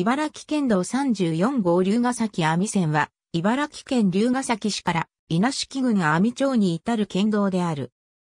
茨城県道34号龍ヶ崎阿線は、茨城県龍ヶ崎市から稲敷郡阿網町に至る県道である。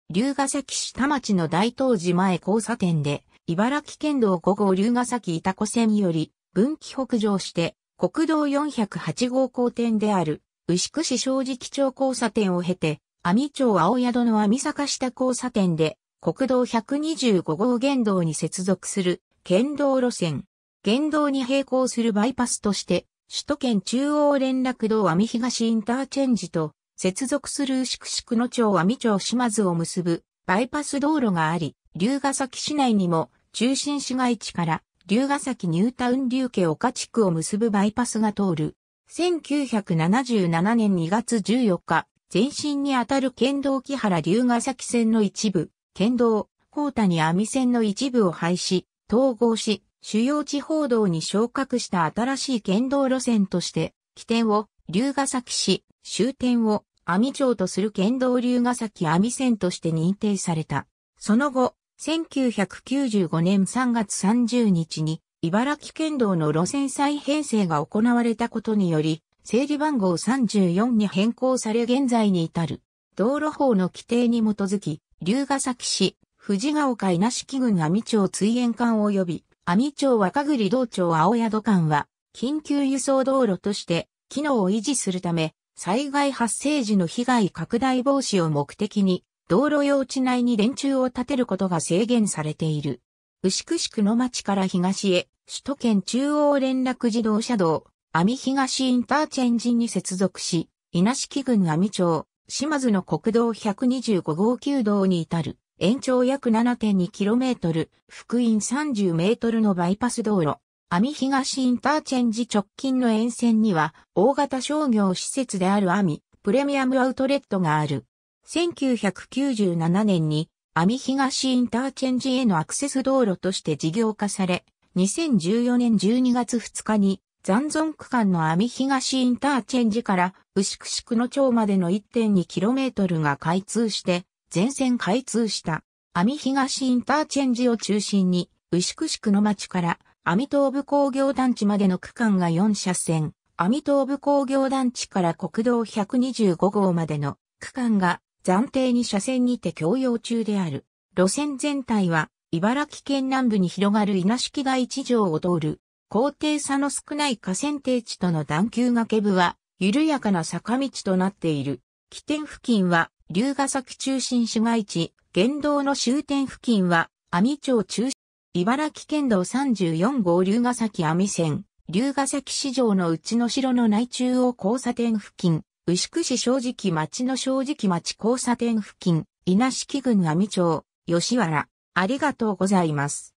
龍ヶ崎市田町の大東寺前交差点で、茨城県道5号龍ヶ崎板子線より、分岐北上して、国道408号交点である、牛久市正直町交差点を経て、阿町青宿の阿坂下交差点で、国道125号原道に接続する県道路線。現道に並行するバイパスとして、首都圏中央連絡道網東インターチェンジと接続する牛久市野町網町島津を結ぶバイパス道路があり、龍ヶ崎市内にも中心市街地から龍ヶ崎ニュータウン龍家岡地区を結ぶバイパスが通る。1977年2月14日、前身にあたる県道木原龍ヶ崎線の一部、県道、高谷網線の一部を廃止、統合し、主要地方道に昇格した新しい県道路線として、起点を龍ヶ崎市、終点を阿弥町とする県道龍ヶ崎阿弥線として認定された。その後、1995年3月30日に、茨城県道の路線再編成が行われたことにより、整理番号34に変更され現在に至る。道路法の規定に基づき、龍ヶ崎市、藤ヶ丘稲敷郡阿弥町追園館及び、阿町若栗道町青宿間は、緊急輸送道路として、機能を維持するため、災害発生時の被害拡大防止を目的に、道路用地内に電柱を建てることが制限されている。牛久市区の町から東へ、首都圏中央連絡自動車道、阿東インターチェンジに接続し、稲敷郡阿町、島津の国道125号旧道に至る。延長約 7.2km、福音 30m のバイパス道路、阿弥東インターチェンジ直近の沿線には、大型商業施設である阿弥、プレミアムアウトレットがある。1997年に、阿弥東インターチェンジへのアクセス道路として事業化され、2014年12月2日に、残存区間の阿弥東インターチェンジから牛久市区の町までの 1.2km が開通して、全線開通した。網東インターチェンジを中心に、牛久宿の町から網東部工業団地までの区間が4車線、網東部工業団地から国道125号までの区間が暫定に車線にて共用中である。路線全体は茨城県南部に広がる稲敷が一条を通る高低差の少ない河川低地との段丘け部は緩やかな坂道となっている。起点付近は龍ヶ崎中心市街地、原道の終点付近は、阿美町中心、茨城県道34号龍ヶ崎阿美線、龍ヶ崎市場のうちの城の内中央交差点付近、牛久市正直町の正直町交差点付近、稲敷郡阿美町、吉原。ありがとうございます。